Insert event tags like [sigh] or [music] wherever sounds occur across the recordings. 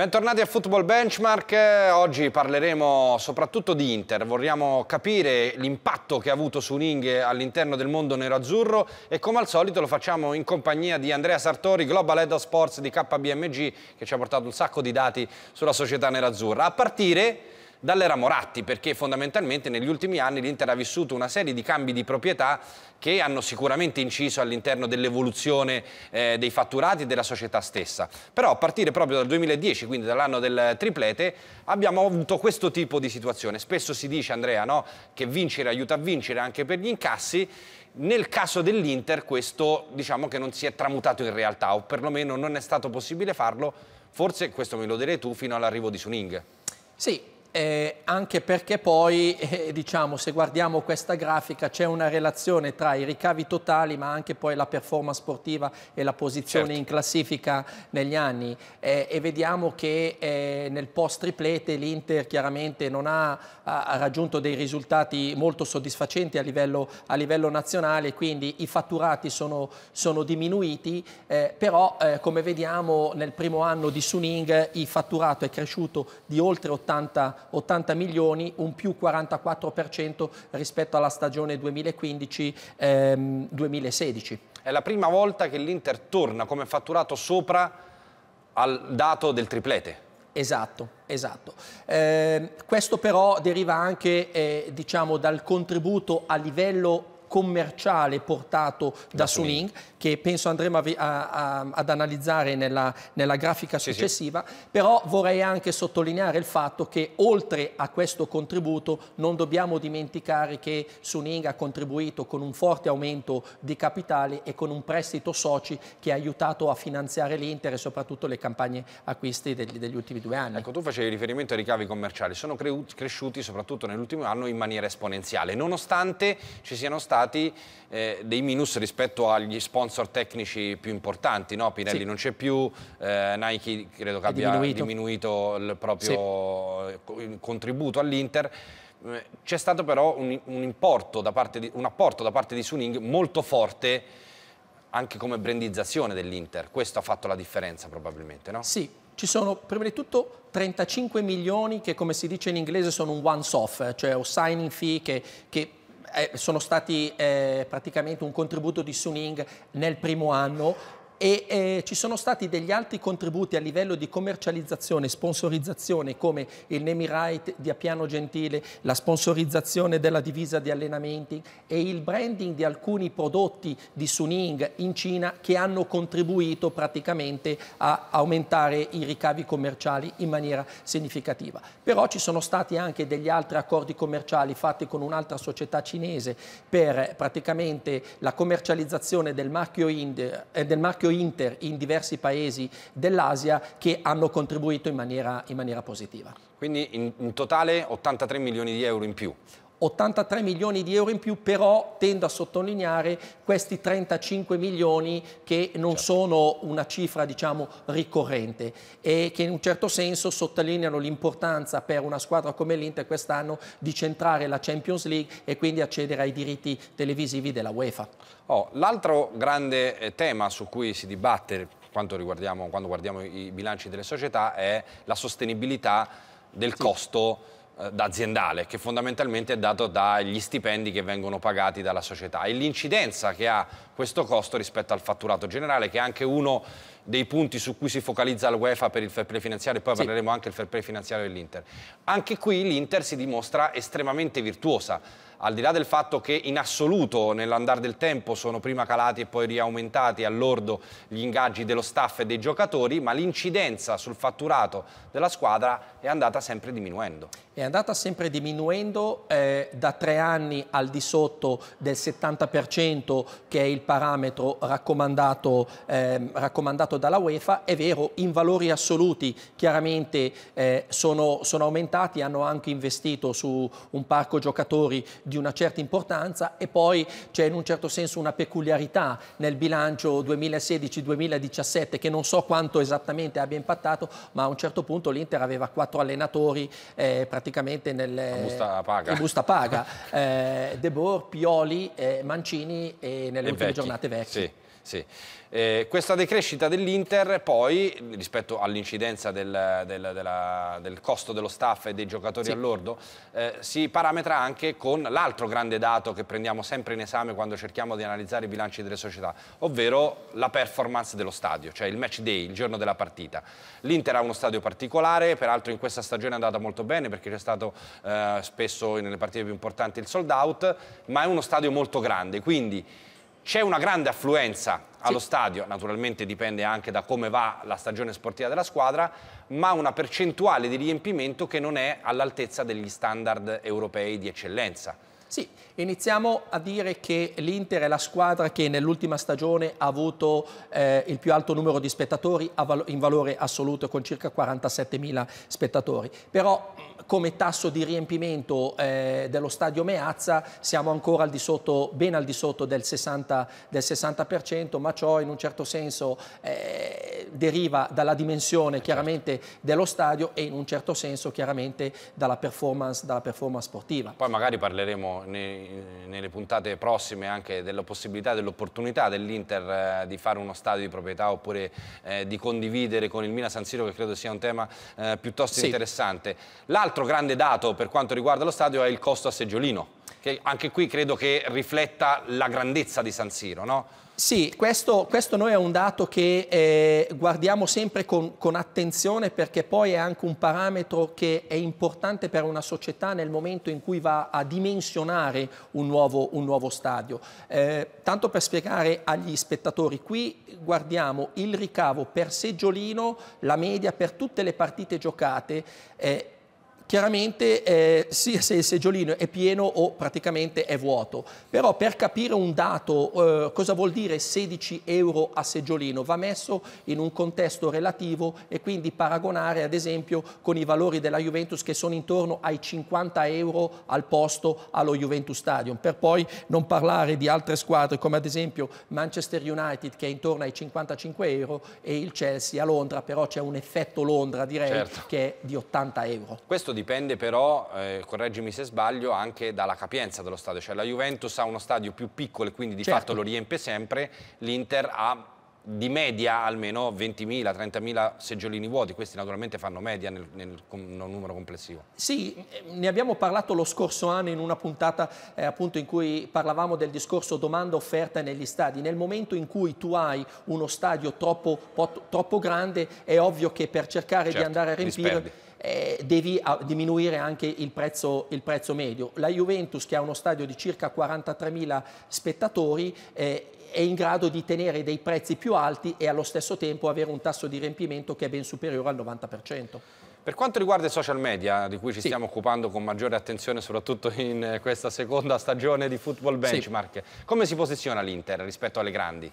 Bentornati a Football Benchmark, oggi parleremo soprattutto di Inter, vorremmo capire l'impatto che ha avuto su Ning all'interno del mondo nero-azzurro e come al solito lo facciamo in compagnia di Andrea Sartori, Global Head of Sports di KBMG che ci ha portato un sacco di dati sulla società nerazzurra, a partire dall'era Moratti, perché fondamentalmente negli ultimi anni l'Inter ha vissuto una serie di cambi di proprietà che hanno sicuramente inciso all'interno dell'evoluzione eh, dei fatturati e della società stessa. Però a partire proprio dal 2010, quindi dall'anno del triplete, abbiamo avuto questo tipo di situazione. Spesso si dice, Andrea, no, che vincere aiuta a vincere anche per gli incassi, nel caso dell'Inter questo diciamo che non si è tramutato in realtà o perlomeno non è stato possibile farlo, forse questo me lo direi tu, fino all'arrivo di Suning. Sì, eh, anche perché poi, [laughs] eh, diciamo, se guardiamo questa grafica c'è una relazione tra i ricavi totali ma anche poi la performance sportiva e la posizione certo. in classifica negli anni eh, e vediamo che eh, nel post triplete l'Inter chiaramente non ha, ha, raggiunto dei risultati molto soddisfacenti a livello, a livello nazionale quindi i fatturati sono, sono diminuiti eh, però eh, come vediamo nel primo anno di Suning il fatturato è cresciuto di oltre 80 80 milioni, un più 44% rispetto alla stagione 2015-2016. Ehm, È la prima volta che l'Inter torna come fatturato sopra al dato del triplete. Esatto, esatto. Eh, questo però deriva anche eh, diciamo, dal contributo a livello commerciale portato da, da Suning, che penso andremo a, a, ad analizzare nella, nella grafica successiva, sì, sì. però vorrei anche sottolineare il fatto che oltre a questo contributo non dobbiamo dimenticare che Suning ha contribuito con un forte aumento di capitale e con un prestito soci che ha aiutato a finanziare l'Inter e soprattutto le campagne acquisti degli, degli, ultimi due anni. Ecco, tu facevi riferimento ai ricavi commerciali, sono cresciuti soprattutto nell'ultimo anno in maniera esponenziale, nonostante ci siano stati stati eh, dei minus rispetto agli sponsor tecnici più importanti, no? Pinelli sì. non c'è più, eh, Nike credo che abbia diminuito. diminuito. il proprio sì. contributo all'Inter. Eh, c'è stato però un, un, importo da parte di, un apporto da parte di Suning molto forte anche come brandizzazione dell'Inter. Questo ha fatto la differenza probabilmente, no? Sì, ci sono prima di tutto 35 milioni che come si dice in inglese sono un once off, eh, cioè un signing fee che, che eh, sono stati eh, praticamente un contributo di Suning nel primo anno e eh, ci sono stati degli altri contributi a livello di commercializzazione, sponsorizzazione come il Nemi Right di Appiano Gentile, la sponsorizzazione della divisa di allenamenti e il branding di alcuni prodotti di Suning in Cina che hanno contribuito praticamente a aumentare i ricavi commerciali in maniera significativa. Però ci sono stati anche degli altri accordi commerciali fatti con un'altra società cinese per praticamente la commercializzazione del marchio, Inde, eh, del marchio Inter in diversi paesi dell'Asia che hanno contribuito in maniera, in maniera positiva. Quindi in, in totale 83 milioni di euro in più. 83 milioni di euro in più, però tendo a sottolineare questi 35 milioni che non certo. sono una cifra diciamo, ricorrente e che in un certo senso sottolineano l'importanza per una squadra come l'Inter quest'anno di centrare la Champions League e quindi accedere ai diritti televisivi della UEFA. Oh, L'altro grande eh, tema su cui si dibatte quando guardiamo i bilanci delle società è la sostenibilità del sì. costo eh, aziendale che fondamentalmente è dato dagli stipendi che vengono pagati dalla società e l'incidenza che ha questo costo rispetto al fatturato generale, che è anche uno dei punti su cui si focalizza la UEFA per il fair play finanziario, e poi sì. parleremo anche del fair play finanziario dell'Inter. Anche qui l'Inter si dimostra estremamente virtuosa, al di là del fatto che in assoluto nell'andare del tempo sono prima calati e poi riaumentati all'ordo gli ingaggi dello staff e dei giocatori, ma l'incidenza sul fatturato della squadra è andata sempre diminuendo. È andata sempre diminuendo eh, da tre anni al di sotto del 70% che è il parametro raccomandato, eh, raccomandato, dalla UEFA, è vero, in valori assoluti chiaramente eh, sono, sono, aumentati, hanno anche investito su un parco giocatori di una certa importanza e poi c'è in un certo senso una peculiarità nel bilancio 2016-2017 che non so quanto esattamente abbia impattato, ma a un certo punto l'Inter aveva quattro allenatori eh, praticamente nel, in busta paga, busta eh, paga. De Boer, Pioli, eh, Mancini e nelle e ultime giornate vecchie. Sì. Sì. Eh, questa decrescita dell'Inter poi rispetto all'incidenza del, del, della, del, costo dello staff e dei giocatori sì. all'ordo eh, si parametra anche con l'altro grande dato che prendiamo sempre in esame quando cerchiamo di analizzare i bilanci delle società, ovvero la performance dello stadio, cioè il match day, il giorno della partita. L'Inter ha uno stadio particolare, peraltro in questa stagione è andata molto bene perché c'è stato eh, spesso nelle partite più importanti il sold out, ma è uno stadio molto grande, quindi c'è una grande affluenza allo sì. stadio, naturalmente dipende anche da come va la stagione sportiva della squadra, ma una percentuale di riempimento che non è all'altezza degli standard europei di eccellenza. Sì, iniziamo a dire che l'Inter è la squadra che nell'ultima stagione ha avuto eh, il più alto numero di spettatori val in valore assoluto con circa 47.000 spettatori, però come tasso di riempimento eh, dello stadio Meazza siamo ancora al di sotto, ben al di sotto del 60%, del 60% ma ciò in un certo senso eh, deriva dalla dimensione eh, certo. chiaramente dello stadio e in un certo senso chiaramente dalla performance, dalla performance sportiva. Poi magari parleremo nei, nelle puntate prossime anche della possibilità, dell'opportunità dell'Inter eh, di fare uno stadio di proprietà oppure eh, di condividere con il Milan San Siro che credo sia un tema eh, piuttosto sì. interessante. L'altro grande dato per quanto riguarda lo stadio è il costo a seggiolino che anche qui credo che rifletta la grandezza di San Siro, no? Sì, questo, questo, noi è un dato che eh, guardiamo sempre con, con, attenzione perché poi è anche un parametro che è importante per una società nel momento in cui va a dimensionare un nuovo, un nuovo stadio. Eh, tanto per spiegare agli spettatori, qui guardiamo il ricavo per seggiolino, la media per tutte le partite giocate. Eh, Chiaramente eh, sia se il seggiolino è pieno o praticamente è vuoto, però per capire un dato eh, cosa vuol dire 16 euro a seggiolino va messo in un contesto relativo e quindi paragonare ad esempio con i valori della Juventus che sono intorno ai 50 euro al posto allo Juventus Stadium, per poi non parlare di altre squadre come ad esempio Manchester United che è intorno ai 55 euro e il Chelsea a Londra, però c'è un effetto Londra direi certo. che è di 80 euro. Questo dipende però, eh, correggimi se sbaglio, anche dalla capienza dello stadio. Cioè la Juventus ha uno stadio più piccolo e quindi di certo. fatto lo riempie sempre, l'Inter ha di media almeno 20.000, 30.000 seggiolini vuoti, questi naturalmente fanno media nel, nel, nel, numero complessivo. Sì, eh, ne abbiamo parlato lo scorso anno in una puntata eh, appunto in cui parlavamo del discorso domanda-offerta negli stadi. Nel momento in cui tu hai uno stadio troppo, troppo grande è ovvio che per cercare certo, di andare a riempire... Disperdi eh, devi ah, diminuire anche il prezzo, il prezzo, medio. La Juventus, che ha uno stadio di circa 43.000 spettatori, eh, è in grado di tenere dei prezzi più alti e allo stesso tempo avere un tasso di riempimento che è ben superiore al 90%. Per quanto riguarda i social media, di cui ci sì. stiamo occupando con maggiore attenzione, soprattutto in eh, questa seconda stagione di Football Benchmark, sì. come si posiziona l'Inter rispetto alle grandi?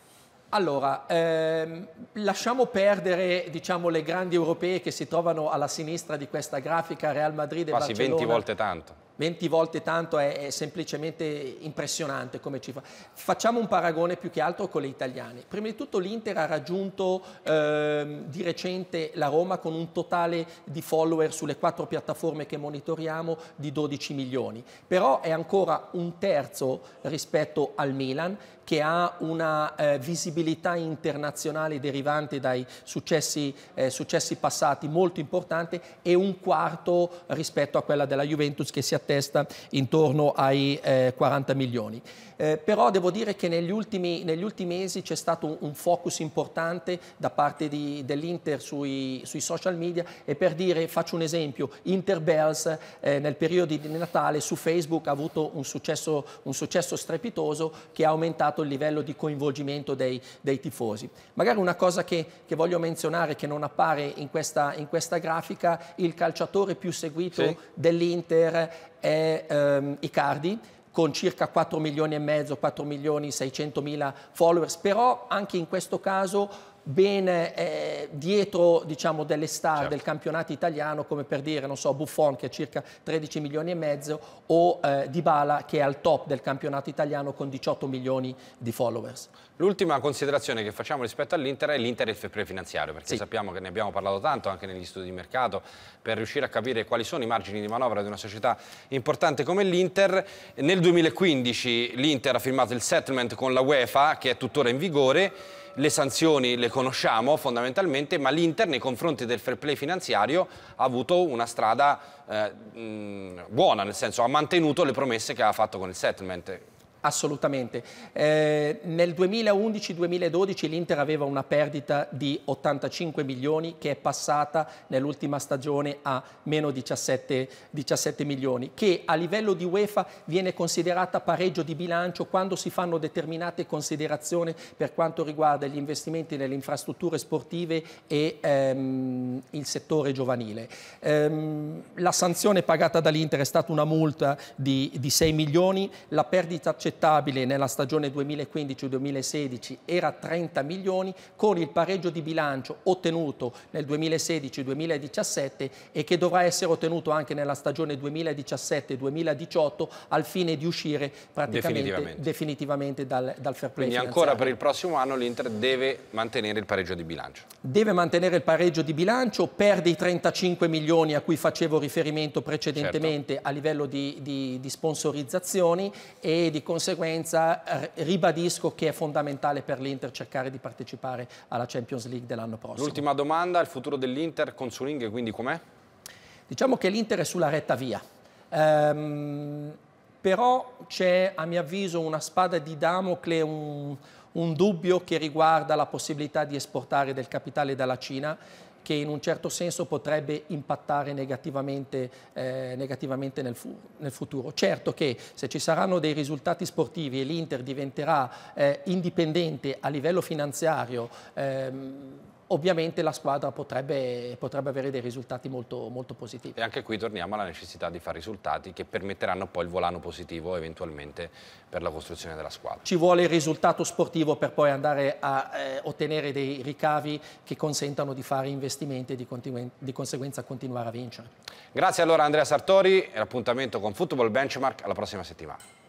Allora, ehm, lasciamo perdere diciamo, le grandi europee che si trovano alla sinistra di questa grafica, Real Madrid e Quasi Barcellona. Quasi 20 volte tanto. 20 volte tanto è, è semplicemente impressionante come cifra. Facciamo un paragone più che altro con le italiane. Prima di tutto l'Inter ha raggiunto ehm, di recente la Roma con un totale di follower sulle quattro piattaforme che monitoriamo di 12 milioni. Però è ancora un terzo rispetto al Milan che ha una eh, visibilità internazionale derivante dai successi, eh, successi passati molto importante e un quarto rispetto a quella della Juventus che si attesta intorno ai eh, 40 milioni. Eh, però devo dire che negli ultimi, negli ultimi mesi c'è stato un, un, focus importante da parte dell'Inter sui, sui, social media e per dire, faccio un esempio, Inter Bells eh, nel periodo di Natale su Facebook ha avuto un successo, un successo strepitoso che ha aumentato aumentato il livello di coinvolgimento dei, dei tifosi. Magari una cosa che, che, voglio menzionare che non appare in questa, in questa grafica, il calciatore più seguito sì. dell'Inter è ehm, Icardi con circa 4 milioni e mezzo, 4 milioni e 600 mila followers, però anche in questo caso bene eh, dietro diciamo, delle star certo. del campionato italiano come per dire non so, Buffon che ha circa 13 milioni e mezzo o eh, Dybala che è al top del campionato italiano con 18 milioni di followers. L'ultima considerazione che facciamo rispetto all'Inter è l'Inter e il prefinanziario perché sì. sappiamo che ne abbiamo parlato tanto anche negli studi di mercato per riuscire a capire quali sono i margini di manovra di una società importante come l'Inter. Nel 2015 l'Inter ha firmato il settlement con la UEFA che è tuttora in vigore le sanzioni le conosciamo fondamentalmente, ma l'Inter nei confronti del fair play finanziario ha avuto una strada eh, buona, nel senso ha mantenuto le promesse che ha fatto con il settlement. Assolutamente. Eh, nel 2011-2012 l'Inter aveva una perdita di 85 milioni che è passata nell'ultima stagione a meno 17, 17 milioni, che a livello di UEFA viene considerata pareggio di bilancio quando si fanno determinate considerazioni per quanto riguarda gli investimenti nelle infrastrutture sportive e ehm, il settore giovanile. Ehm, la sanzione pagata dall'Inter è stata una multa di, di 6 milioni, la perdita inaccettabile nella stagione 2015-2016 era 30 milioni, con il pareggio di bilancio ottenuto nel 2016-2017 e che dovrà essere ottenuto anche nella stagione 2017-2018 al fine di uscire praticamente definitivamente, definitivamente dal, dal, fair play. Quindi ancora per il prossimo anno l'Inter deve mantenere il pareggio di bilancio. Deve mantenere il pareggio di bilancio, perde i 35 milioni a cui facevo riferimento precedentemente certo. a livello di, di, di sponsorizzazioni e di conseguenza conseguenza eh, ribadisco che è fondamentale per l'Inter cercare di partecipare alla Champions League dell'anno prossimo. L'ultima domanda, il futuro dell'Inter con Suling quindi com'è? Diciamo che l'Inter è sulla retta via. Ehm, però c'è a mio avviso una spada di Damocle, un, un dubbio che riguarda la possibilità di esportare del capitale dalla Cina che in un certo senso potrebbe impattare negativamente, eh, negativamente nel, fu nel, futuro. Certo che se ci saranno dei risultati sportivi e l'Inter diventerà eh, indipendente a livello finanziario, ehm, ovviamente la squadra potrebbe, potrebbe avere dei risultati molto, molto, positivi. E anche qui torniamo alla necessità di fare risultati che permetteranno poi il volano positivo eventualmente per la costruzione della squadra. Ci vuole il risultato sportivo per poi andare a eh, ottenere dei ricavi che consentano di fare investimenti e di, di conseguenza continuare a vincere. Grazie allora Andrea Sartori, l'appuntamento con Football Benchmark alla prossima settimana.